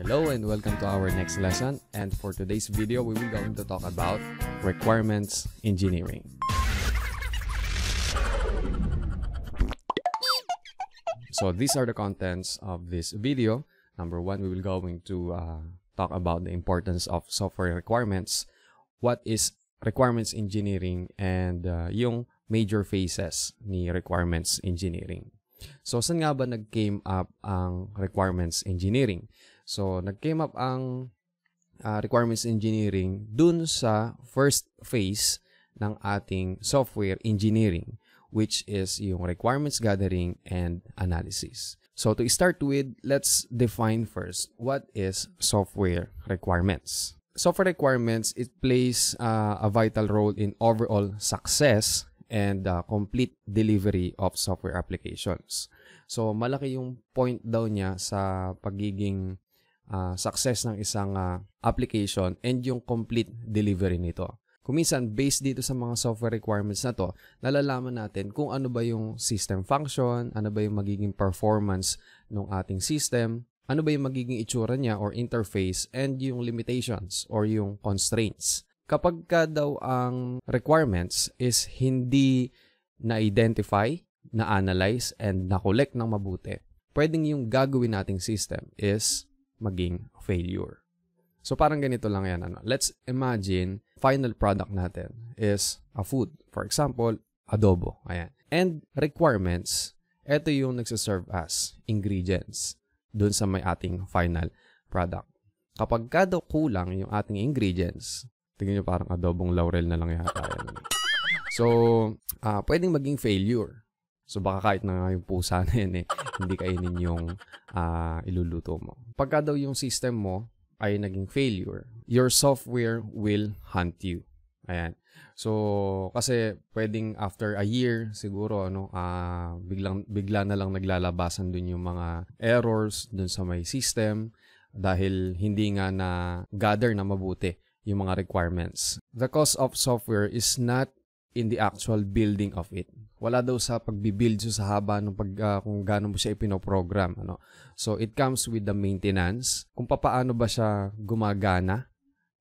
Hello and welcome to our next lesson and for today's video we will going to talk about requirements engineering. So these are the contents of this video. Number one, we will going to uh, talk about the importance of software requirements, what is requirements engineering and uh, yung major phases ni requirements engineering. So, saan nga ba nag-came up ang requirements engineering? So, nag-came up ang uh, requirements engineering dun sa first phase ng ating software engineering which is yung requirements gathering and analysis. So to start with, let's define first what is software requirements. Software requirements, it plays uh, a vital role in overall success and uh, complete delivery of software applications. So malaki yung point daw niya sa pagiging uh, success ng isang uh, application and yung complete delivery nito. Kuminsan, based dito sa mga software requirements na to, nalalaman natin kung ano ba yung system function, ano ba yung magiging performance ng ating system, ano ba yung magiging itsura niya or interface, and yung limitations or yung constraints. Kapag ka daw ang requirements is hindi na-identify, na-analyze, and na-collect ng mabuti, pwedeng yung gagawin nating system is maging failure. So parang ganito lang yan. Ano. Let's imagine, final product natin is a food. For example, adobo. Ayan. And requirements, ito yung nagsiserve as ingredients dun sa may ating final product. Kapag kada kulang yung ating ingredients, tingin nyo parang adobong laurel na lang yata yan. So, uh, pwedeng maging failure. So baka kahit na yung pusa na yun eh, hindi kainin yung uh, iluluto mo. Pagka daw yung system mo ay naging failure, your software will hunt you. Ayan. So kasi pwedeng after a year siguro ano uh, biglang bigla na lang naglalabasan dun yung mga errors dun sa may system dahil hindi nga na gather na mabuti yung mga requirements. The cost of software is not in the actual building of it wala daw sa pagbibuild so sa haba ng pag uh, kung gaano mo siya ipinoprogram ano so it comes with the maintenance kung papaano ba siya gumagana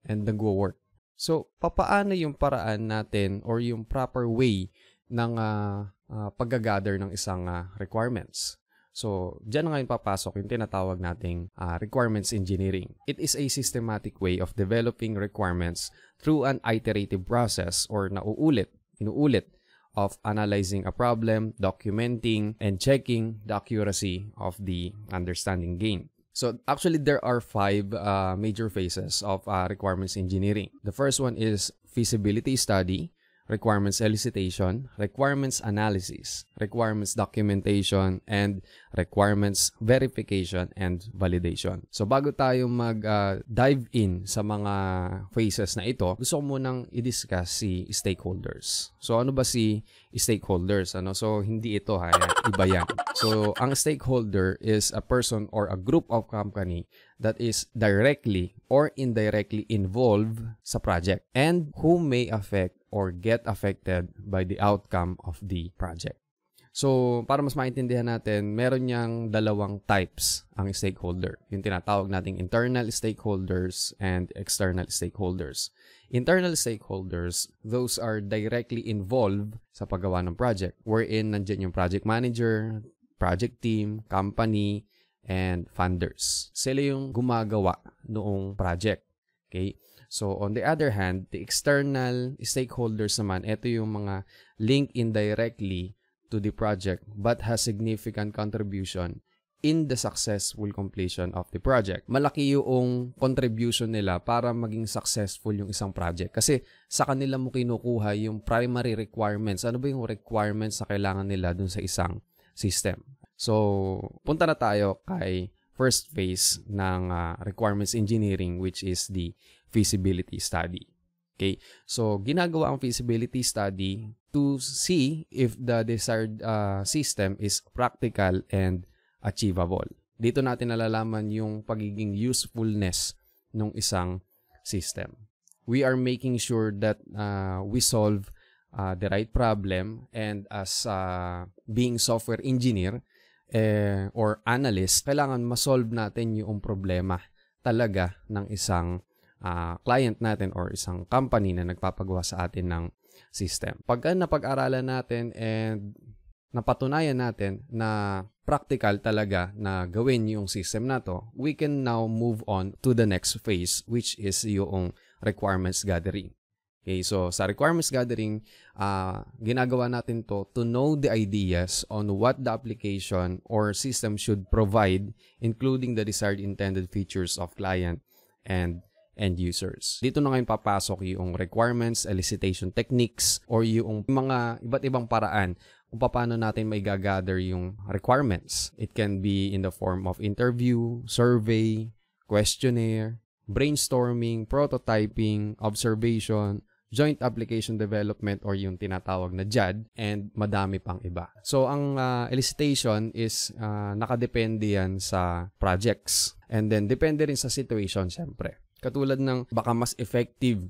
and nagwo-work so papaano yung paraan natin or yung proper way ng uh, ah, uh, ah, pag-gather ng isang uh, requirements So, dyan na ngayon papasok yung tinatawag nating uh, requirements engineering. It is a systematic way of developing requirements through an iterative process or nauulit, inuulit of analyzing a problem, documenting, and checking the accuracy of the understanding gained. So actually, there are five uh, major phases of uh, requirements engineering. The first one is feasibility study. requirements elicitation, requirements analysis, requirements documentation, and requirements verification and validation. So bago tayo mag-dive uh, in sa mga phases na ito, gusto ko munang i-discuss si stakeholders. So ano ba si stakeholders? Ano? So hindi ito ha, iba yan. So ang stakeholder is a person or a group of company that is directly or indirectly involved sa project and who may affect or get affected by the outcome of the project. So, para mas maintindihan natin, meron niyang dalawang types ang stakeholder. Yung tinatawag nating internal stakeholders and external stakeholders. Internal stakeholders, those are directly involved sa paggawa ng project, wherein nandyan yung project manager, project team, company, and funders. Sila yung gumagawa noong project. Okay? So on the other hand, the external stakeholders naman, ito yung mga linked indirectly to the project but has significant contribution in the successful completion of the project. Malaki yung contribution nila para maging successful yung isang project. Kasi sa kanila mo kinukuha yung primary requirements. Ano ba yung requirements sa kailangan nila dun sa isang system? So, punta na tayo kay first phase ng uh, requirements engineering which is the feasibility study. Okay? So, ginagawa ang feasibility study to see if the desired uh, system is practical and achievable. Dito natin nalalaman yung pagiging usefulness ng isang system. We are making sure that uh, we solve uh, the right problem and as uh, being software engineer, eh, or analyst, kailangan masolve natin yung problema talaga ng isang uh, client natin or isang company na nagpapagawa sa atin ng system. Pagka napag-aralan natin and napatunayan natin na practical talaga na gawin yung system na to, we can now move on to the next phase which is yung requirements gathering. Okay, so sa requirements gathering, uh, ginagawa natin to to know the ideas on what the application or system should provide including the desired intended features of client and end users. Dito na ngayon papasok yung requirements, elicitation techniques, or yung mga iba't ibang paraan kung paano natin may gather yung requirements. It can be in the form of interview, survey, questionnaire, brainstorming, prototyping, observation, joint application development or yung tinatawag na JAD and madami pang iba. So ang uh, elicitation is uh, nakadepende yan sa projects and then depende rin sa situation syempre. Katulad ng baka mas effective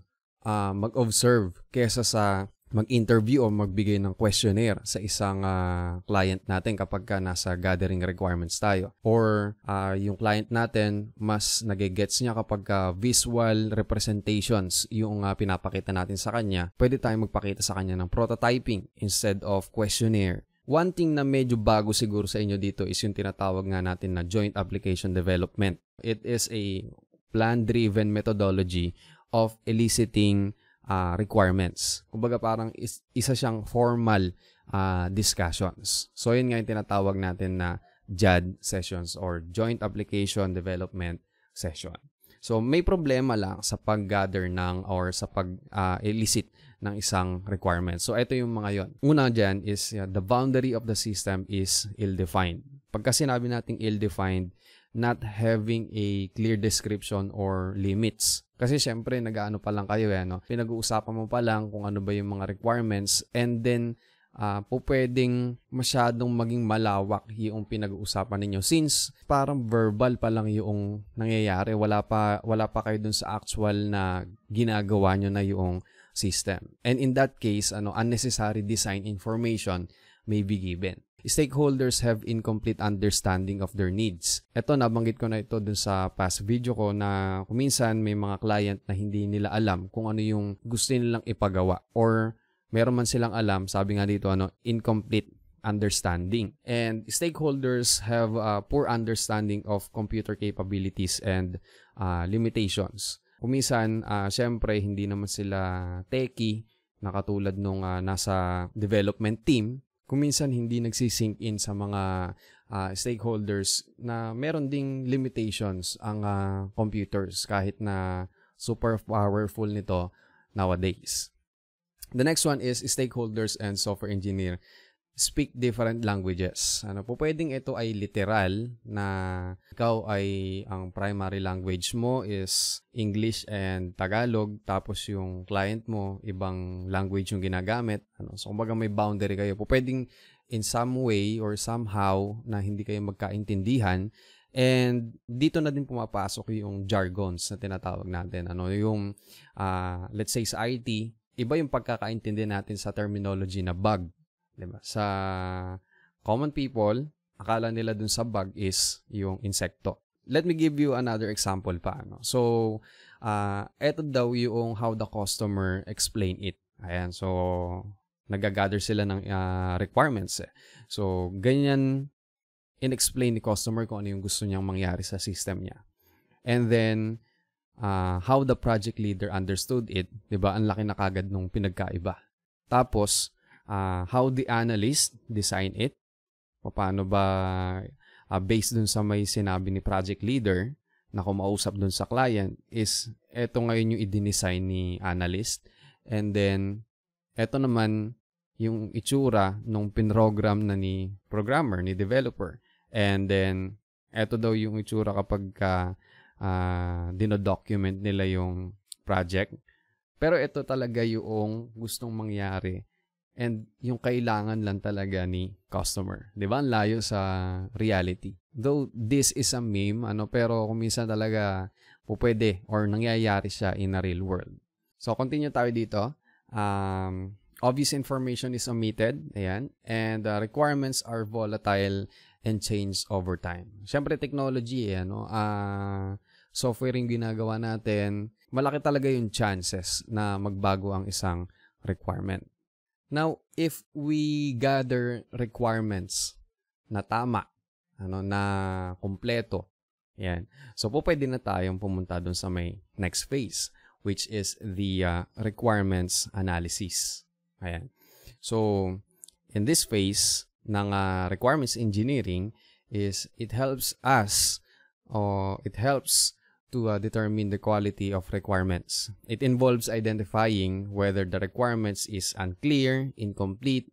uh, mag-observe kesa sa mag-interview o magbigay ng questionnaire sa isang uh, client natin kapag ka nasa gathering requirements tayo. Or uh, yung client natin, mas nagigets niya kapag ka visual representations yung uh, pinapakita natin sa kanya. Pwede tayong magpakita sa kanya ng prototyping instead of questionnaire. One thing na medyo bago siguro sa inyo dito is yung tinatawag nga natin na joint application development. It is a plan-driven methodology of eliciting uh, requirements. Kumbaga parang is, isa siyang formal uh, discussions. So yun nga yung tinatawag natin na JAD sessions or Joint Application Development Session. So may problema lang sa pag-gather ng or sa pag-elicit ah, uh, ng isang requirement. So ito yung mga yon. Una dyan is uh, the boundary of the system is ill-defined. Pagka sinabi nating ill-defined, not having a clear description or limits. Kasi syempre, nag-ano pa lang kayo eh, no? Pinag-uusapan mo pa lang kung ano ba yung mga requirements and then uh, po pwedeng masyadong maging malawak yung pinag-uusapan ninyo since parang verbal pa lang yung nangyayari wala pa wala pa kayo dun sa actual na ginagawa nyo na yung system and in that case ano unnecessary design information may be given. Stakeholders have incomplete understanding of their needs. Ito, nabanggit ko na ito dun sa past video ko na kuminsan may mga client na hindi nila alam kung ano yung gusto nilang ipagawa or meron man silang alam, sabi nga dito, ano, incomplete understanding. And stakeholders have a poor understanding of computer capabilities and uh, limitations. Kuminsan, uh, ah, syempre, hindi naman sila techie na katulad nung uh, nasa development team kuminsan minsan hindi nagsisink in sa mga uh, stakeholders na meron ding limitations ang uh, computers kahit na super powerful nito nowadays. The next one is stakeholders and software engineer speak different languages. Ano po, pwedeng ito ay literal na ikaw ay ang primary language mo is English and Tagalog tapos yung client mo ibang language yung ginagamit. Ano, so kumbaga may boundary kayo po. Pwedeng in some way or somehow na hindi kayo magkaintindihan And dito na din pumapasok yung jargons na tinatawag natin. Ano yung uh, let's say sa IT, iba yung pagkakaintindi natin sa terminology na bug Diba? Sa common people, akala nila dun sa bug is yung insekto. Let me give you another example pa. ano. So, uh, ah, ito daw yung how the customer explain it. Ayan, so, nagagather sila ng uh, requirements. Eh. So, ganyan in-explain ni customer kung ano yung gusto niyang mangyari sa system niya. And then, uh, how the project leader understood it, di ba? Ang laki na kagad nung pinagkaiba. Tapos, uh, how the analyst design it, paano ba uh, based dun sa may sinabi ni project leader na kumausap dun sa client is eto ngayon yung i-design ni analyst and then eto naman yung itsura nung pinrogram na ni programmer, ni developer. And then, eto daw yung itsura kapag ka, uh, ah, dinodocument nila yung project. Pero ito talaga yung gustong mangyari and yung kailangan lang talaga ni customer. 'Di ba? Ang layo sa reality. Though this is a meme, ano, pero kung minsan talaga pupwede or nangyayari siya in a real world. So continue tayo dito. Um, obvious information is omitted, ayan, and uh, requirements are volatile and change over time. Siyempre technology, eh, ano, uh, software yung ginagawa natin, malaki talaga yung chances na magbago ang isang requirement. Now, if we gather requirements na tama, ano, na kumpleto, yan. So, po pwede na tayong pumunta dun sa may next phase, which is the uh, requirements analysis. Ayan. So, in this phase ng uh, requirements engineering is it helps us or uh, it helps to uh, determine the quality of requirements. It involves identifying whether the requirements is unclear, incomplete,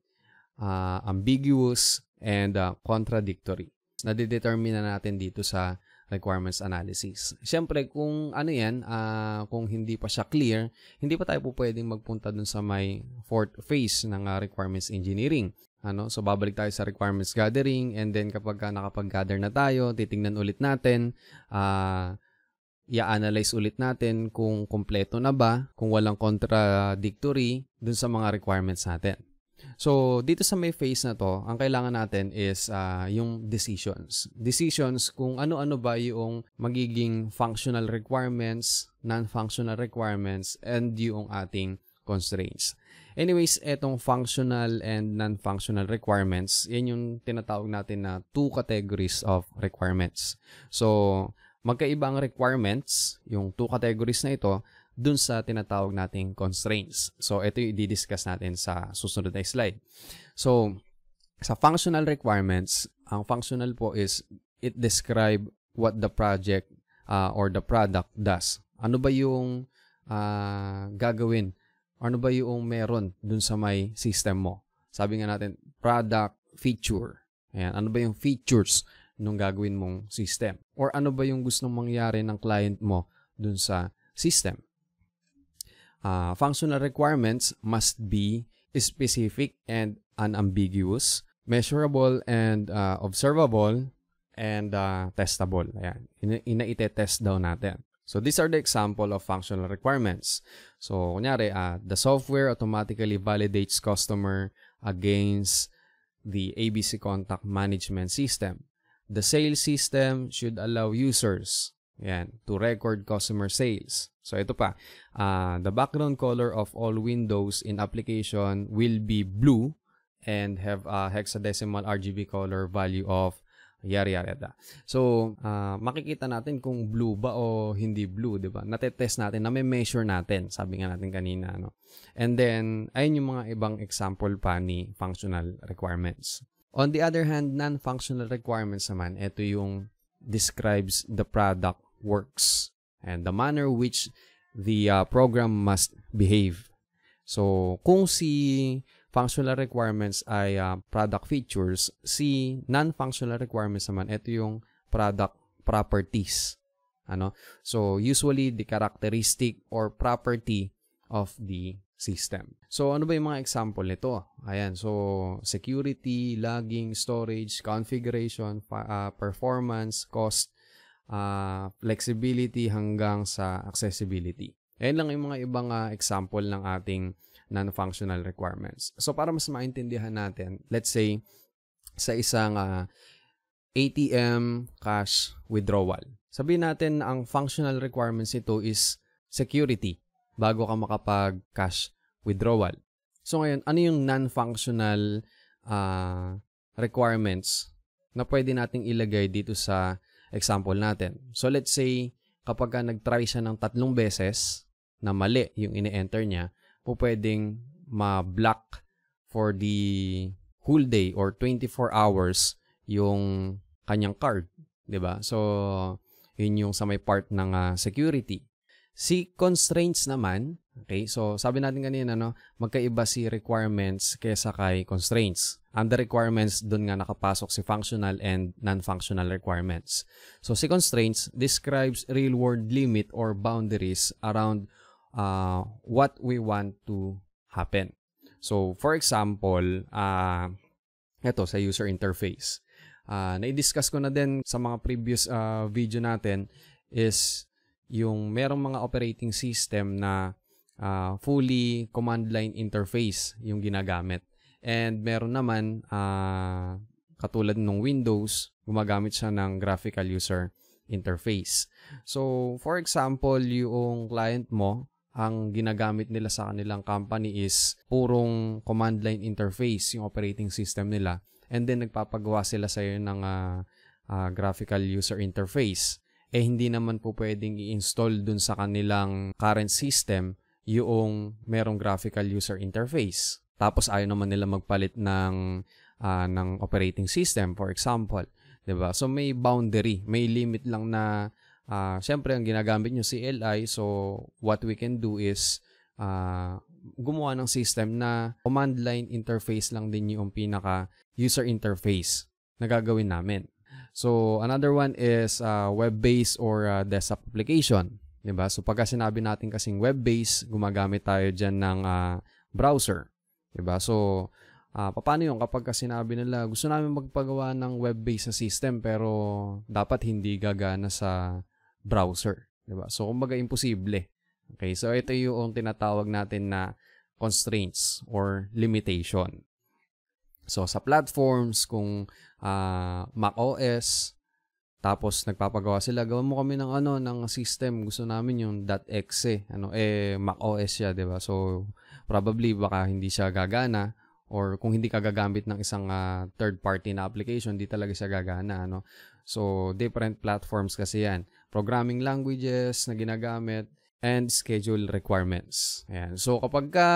uh, ambiguous, and uh, contradictory. Nadidetermine na natin dito sa requirements analysis. Siyempre, kung ano yan, uh, kung hindi pa siya clear, hindi pa tayo po pwedeng magpunta dun sa may fourth phase ng uh, requirements engineering. Ano? So, babalik tayo sa requirements gathering and then kapag uh, nakapag-gather na tayo, titingnan ulit natin uh, i-analyze ulit natin kung kompleto na ba, kung walang contradictory dun sa mga requirements natin. So, dito sa may phase na to, ang kailangan natin is uh, yung decisions. Decisions kung ano-ano ba yung magiging functional requirements, non-functional requirements, and yung ating constraints. Anyways, etong functional and non-functional requirements, yan yung tinatawag natin na two categories of requirements. So, magkaiba ang requirements, yung two categories na ito, dun sa tinatawag nating constraints. So, ito yung i-discuss natin sa susunod na slide. So, sa functional requirements, ang functional po is it describe what the project uh, or the product does. Ano ba yung uh, gagawin? Ano ba yung meron dun sa may system mo? Sabi nga natin, product, feature. Ayan, ano ba yung features nung gagawin mong system? Or ano ba yung gustong mangyari ng client mo dun sa system? Uh, functional requirements must be specific and unambiguous, measurable and uh, observable, and uh, testable. Ayan, ina- inaite-test daw natin. So these are the example of functional requirements. So kunyari, uh, the software automatically validates customer against the ABC contact management system. The sales system should allow users yan, to record customer sales. So ito pa, uh, the background color of all windows in application will be blue and have a hexadecimal RGB color value of yari yari da. So, uh, makikita natin kung blue ba o hindi blue, 'di ba? Natetest natin, na measure natin, sabi nga natin kanina, no. And then ayun yung mga ibang example pa ni functional requirements. On the other hand, non-functional requirements naman, ito yung describes the product works and the manner which the uh, program must behave. So, kung si functional requirements ay uh, product features, si non-functional requirements naman, ito yung product properties. Ano? So, usually the characteristic or property of the system. So, ano ba yung mga example nito? Ayan, so security, logging, storage, configuration, pa- uh, ah, performance, cost, uh, flexibility hanggang sa accessibility. Ayan lang yung mga ibang uh, example ng ating non-functional requirements. So, para mas maintindihan natin, let's say, sa isang uh, ATM cash withdrawal. Sabihin natin ang functional requirements nito is security bago ka makapag-cash withdrawal. So ngayon, ano yung non-functional uh, requirements na pwede nating ilagay dito sa example natin? So let's say, kapag ka nag-try siya ng tatlong beses na mali yung ine-enter niya, po pwedeng ma-block for the whole day or 24 hours yung kanyang card. ba diba? So, yun yung sa may part ng uh, security. Si constraints naman, okay, so sabi natin kanina, no, magkaiba si requirements kaysa kay constraints. Under requirements, doon nga nakapasok si functional and non-functional requirements. So si constraints describes real-world limit or boundaries around uh, what we want to happen. So for example, uh, ito sa user interface. Uh, na-discuss ko na din sa mga previous uh, video natin is yung merong mga operating system na uh, fully command line interface yung ginagamit. And meron naman, uh, katulad ng Windows, gumagamit siya ng graphical user interface. So, for example, yung client mo, ang ginagamit nila sa kanilang company is purong command line interface, yung operating system nila. And then, nagpapagawa sila sa'yo ng uh, uh, graphical user interface eh hindi naman po pwedeng i-install dun sa kanilang current system yung merong graphical user interface. Tapos ayaw naman nila magpalit ng uh, ng operating system for example, 'di ba? So may boundary, may limit lang na uh, syempre ang ginagamit nyo CLI, so what we can do is uh, gumawa ng system na command line interface lang din yung pinaka user interface na gagawin namin. So, another one is uh, web-based or uh, desktop application. Diba? So, pagka sinabi natin kasing web-based, gumagamit tayo dyan ng uh, browser. Diba? So, uh, ah, paano yung kapag sinabi nila, gusto namin magpagawa ng web-based na system pero dapat hindi gagana sa browser. Diba? So, kumbaga imposible. Okay, so ito yung tinatawag natin na constraints or limitation. So sa platforms, kung uh, Mac OS, tapos nagpapagawa sila, gawin mo kami ng ano, ng system. Gusto namin yung .exe. Ano, eh, Mac OS siya, di ba? So, probably baka hindi siya gagana or kung hindi ka gagamit ng isang uh, third party na application, di talaga siya gagana. Ano? So, different platforms kasi yan. Programming languages na ginagamit and schedule requirements. Ayan. So, kapag ka,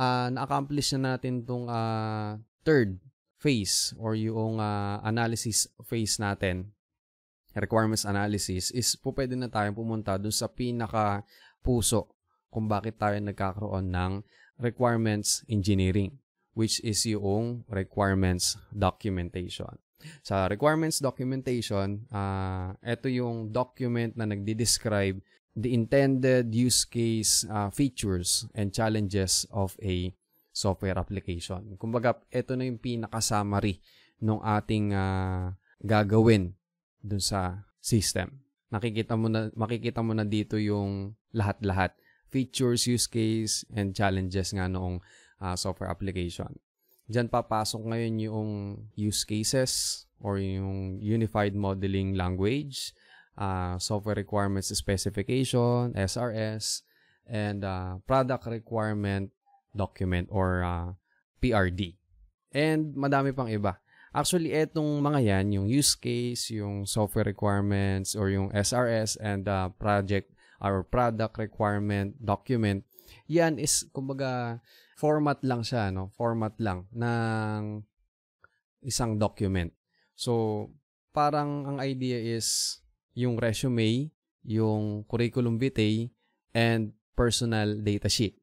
uh, na-accomplish na natin itong uh, third phase or yung uh, analysis phase natin, requirements analysis, is po pwede na tayong pumunta dun sa pinaka puso kung bakit tayo nagkakaroon ng requirements engineering which is yung requirements documentation. Sa requirements documentation, uh, ah, ito yung document na nagdi-describe the intended use case uh, features and challenges of a software application. Kumbaga, ito na yung pinaka-summary ng ating uh, gagawin dun sa system. Nakikita mo na makikita mo na dito yung lahat-lahat, features, use case, and challenges nga noong uh, software application. Diyan papasok ngayon yung use cases or yung unified modeling language, uh, software requirements specification, SRS, and uh, product requirement document or uh, ah, PRD. And madami pang iba. Actually, etong mga yan, yung use case, yung software requirements, or yung SRS and uh, project or product requirement document, yan is, kumbaga, format lang siya, no? Format lang ng isang document. So, parang ang idea is yung resume, yung curriculum vitae, and personal data sheet.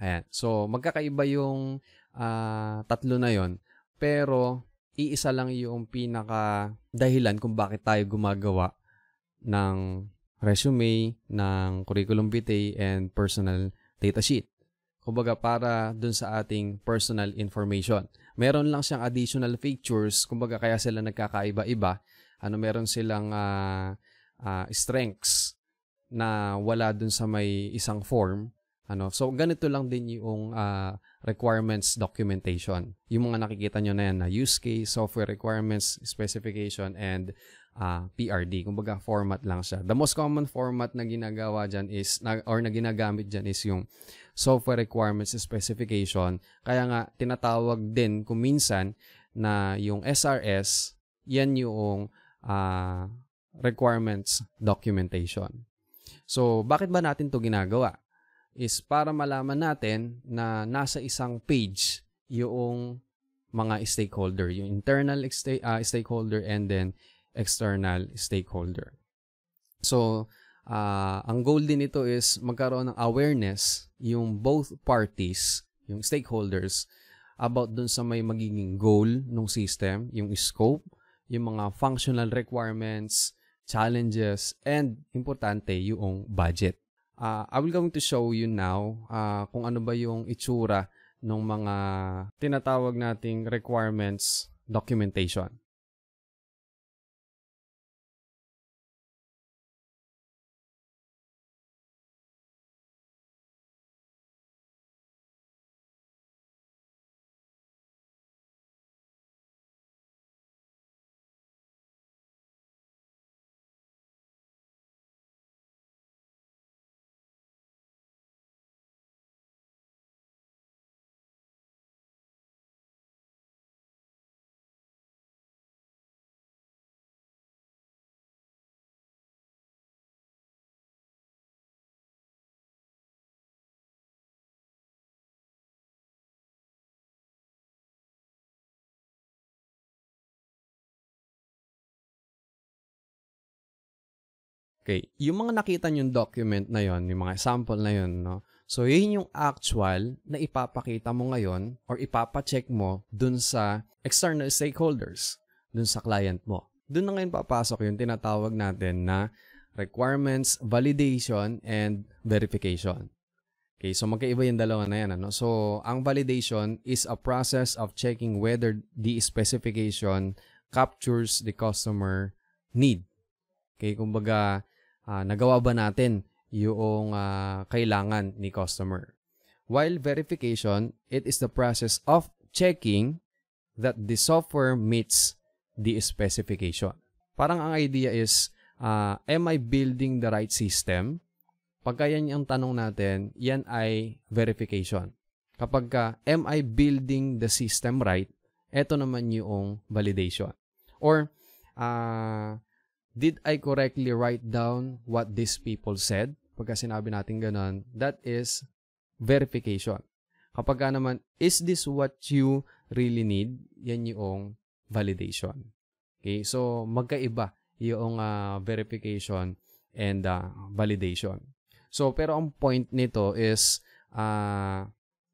Ayan. So, magkakaiba yung uh, tatlo na yon Pero, iisa lang yung pinaka dahilan kung bakit tayo gumagawa ng resume, ng curriculum vitae, and personal data sheet. Kumbaga, para dun sa ating personal information. Meron lang siyang additional features, kumbaga kaya sila nagkakaiba-iba. Ano, meron silang uh, uh, strengths na wala dun sa may isang form ano? So, ganito lang din yung uh, requirements documentation. Yung mga nakikita nyo na yan na use case, software requirements, specification, and uh, ah, PRD. Kumbaga, format lang siya. The most common format na ginagawa diyan is, na, or na ginagamit diyan is yung software requirements specification. Kaya nga, tinatawag din kung minsan na yung SRS, yan yung uh, requirements documentation. So, bakit ba natin to ginagawa? is para malaman natin na nasa isang page yung mga stakeholder, yung internal uh, stakeholder and then external stakeholder. So, uh, ang goal din nito is magkaroon ng awareness yung both parties, yung stakeholders, about dun sa may magiging goal ng system, yung scope, yung mga functional requirements, challenges, and importante, yung budget. Uh, I will going to show you now uh, kung ano ba yung itsura ng mga tinatawag nating requirements documentation. Okay, yung mga nakita yung document na yon, yung mga sample na yon, no? So, yun yung actual na ipapakita mo ngayon or ipapacheck mo dun sa external stakeholders, dun sa client mo. Dun na ngayon papasok yung tinatawag natin na requirements, validation, and verification. Okay, so magkaiba yung dalawa na yan. Ano? So, ang validation is a process of checking whether the specification captures the customer need. Okay, kumbaga, uh, nagawa ba natin yung uh, kailangan ni customer. While verification, it is the process of checking that the software meets the specification. Parang ang idea is, uh, am I building the right system? Pagka yan yung tanong natin, yan ay verification. Kapag ka, am I building the system right? Ito naman yung validation. Or, uh, did I correctly write down what these people said? Pagka sinabi natin ganun, that is verification. Kapag ka naman, is this what you really need? Yan yung validation. Okay? So, magkaiba yung uh, verification and uh, validation. So, pero ang point nito is uh,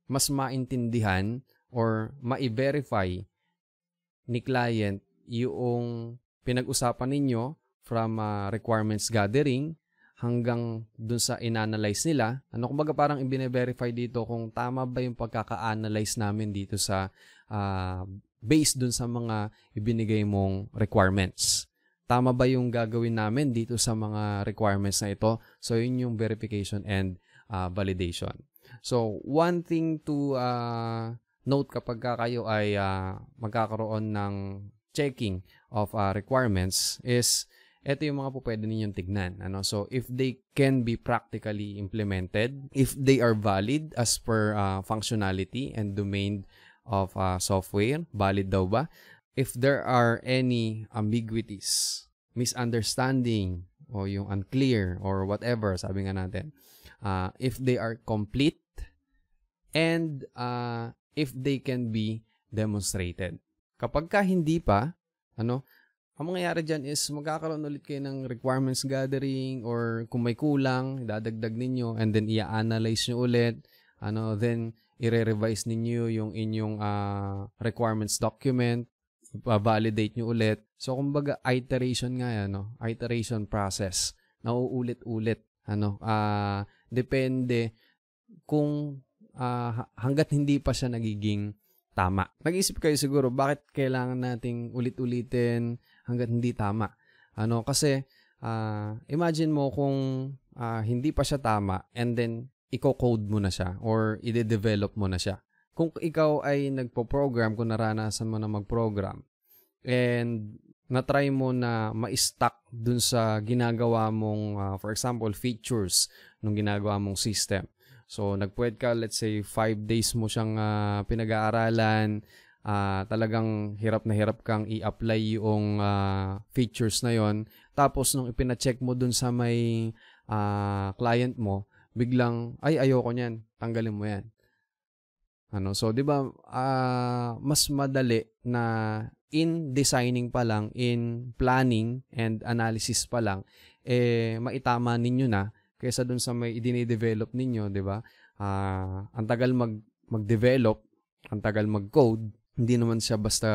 mas maintindihan or ma-verify ni client yung pinag-usapan ninyo from uh, requirements gathering hanggang dun sa inanalyze nila. Ano kumbaga parang i-verify dito kung tama ba yung pagkaka-analyze namin dito sa uh, ah, based dun sa mga ibinigay mong requirements. Tama ba yung gagawin namin dito sa mga requirements na ito? So yun yung verification and uh, validation. So one thing to uh, note kapag kayo ay uh, magkakaroon ng checking of uh, requirements is ito yung mga po pwede ninyong tignan. Ano? So, if they can be practically implemented, if they are valid as per uh, functionality and domain of uh, software, valid daw ba? If there are any ambiguities, misunderstanding, o yung unclear, or whatever, sabi nga natin, uh, if they are complete, and uh, if they can be demonstrated. Kapag ka hindi pa, ano, ang mangyayari dyan is magkakaroon ulit kayo ng requirements gathering or kung may kulang, dadagdag ninyo and then i-analyze nyo ulit. Ano, then i-revise ninyo yung inyong uh, requirements document, validate nyo ulit. So, kumbaga, iteration nga yan, no? iteration process. Nauulit-ulit. Ano, uh, depende kung uh, hanggat hindi pa siya nagiging tama. Nag-isip kayo siguro, bakit kailangan nating ulit-ulitin hanggat hindi tama. Ano kasi uh, imagine mo kung uh, hindi pa siya tama and then i-code mo na siya or i-develop mo na siya. Kung ikaw ay nagpo-program, kung naranasan mo na mag-program and na-try mo na ma-stack dun sa ginagawa mong, uh, for example, features ng ginagawa mong system. So, nagpuwed ka, let's say, 5 days mo siyang uh, pinag-aaralan, uh, talagang hirap na hirap kang i-apply yung uh, features na yon tapos nung ipina-check mo dun sa may uh, client mo biglang ay ayoko niyan tanggalin mo yan ano so 'di ba uh, mas madali na in designing pa lang in planning and analysis pa lang eh maitama ninyo na kaysa dun sa may idine-develop ninyo 'di ba uh, ang tagal mag mag-develop ang tagal mag-code hindi naman siya basta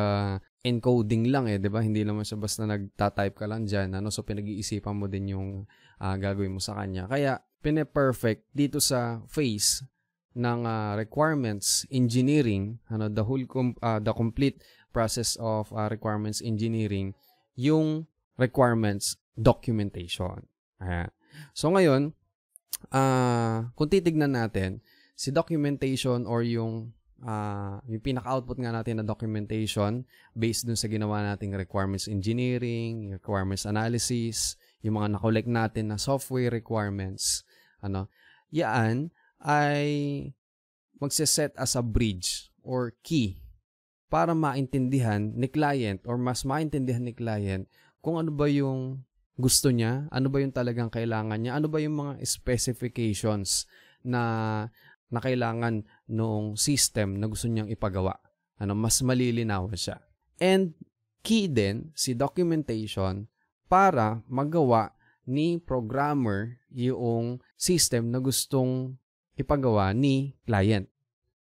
encoding lang eh, 'di ba? Hindi naman siya basta nagta-type ka lang diyan, ano? So pinag-iisipan mo din yung uh, gagawin mo sa kanya. Kaya pine-perfect dito sa face ng uh, requirements engineering, ano, the whole com- uh, the complete process of uh, requirements engineering, yung requirements documentation. Ayan. So ngayon, uh, kung titignan natin, si documentation or yung uh, yung pinaka-output nga natin na documentation based dun sa ginawa nating requirements engineering, requirements analysis, yung mga na-collect natin na software requirements, ano, yaan ay magsiset as a bridge or key para maintindihan ni client or mas maintindihan ni client kung ano ba yung gusto niya, ano ba yung talagang kailangan niya, ano ba yung mga specifications na na kailangan noong system na gusto niyang ipagawa. Ano, mas malilinaw siya. And key din si documentation para magawa ni programmer yung system na gustong ipagawa ni client.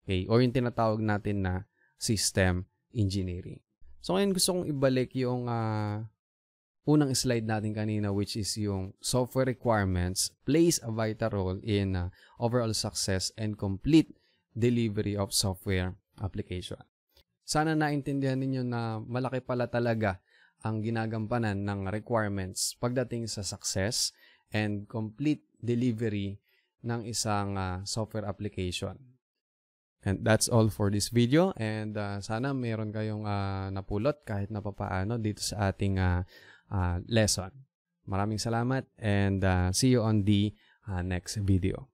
Okay? Or yung tinatawag natin na system engineering. So ngayon gusto kong ibalik yung uh, unang slide natin kanina which is yung software requirements plays a vital role in uh, overall success and complete delivery of software application. Sana naintindihan ninyo na malaki pala talaga ang ginagampanan ng requirements pagdating sa success and complete delivery ng isang uh, software application. And that's all for this video and uh, sana meron kayong uh, napulot kahit na papaano dito sa ating uh, uh, lesson. Maraming salamat and uh, see you on the uh, next video.